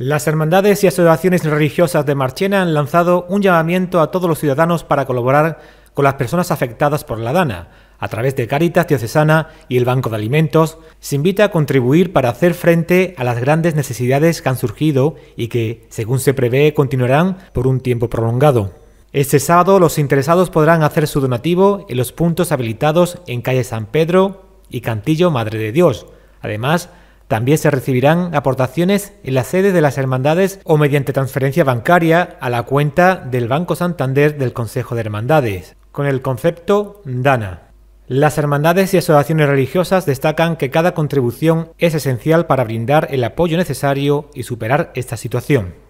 Las hermandades y asociaciones religiosas de Marchena han lanzado un llamamiento a todos los ciudadanos para colaborar con las personas afectadas por la dana. A través de Caritas Diocesana y el Banco de Alimentos, se invita a contribuir para hacer frente a las grandes necesidades que han surgido y que, según se prevé, continuarán por un tiempo prolongado. Este sábado los interesados podrán hacer su donativo en los puntos habilitados en calle San Pedro y Cantillo Madre de Dios. Además, también se recibirán aportaciones en las sedes de las hermandades o mediante transferencia bancaria a la cuenta del Banco Santander del Consejo de Hermandades, con el concepto DANA. Las hermandades y asociaciones religiosas destacan que cada contribución es esencial para brindar el apoyo necesario y superar esta situación.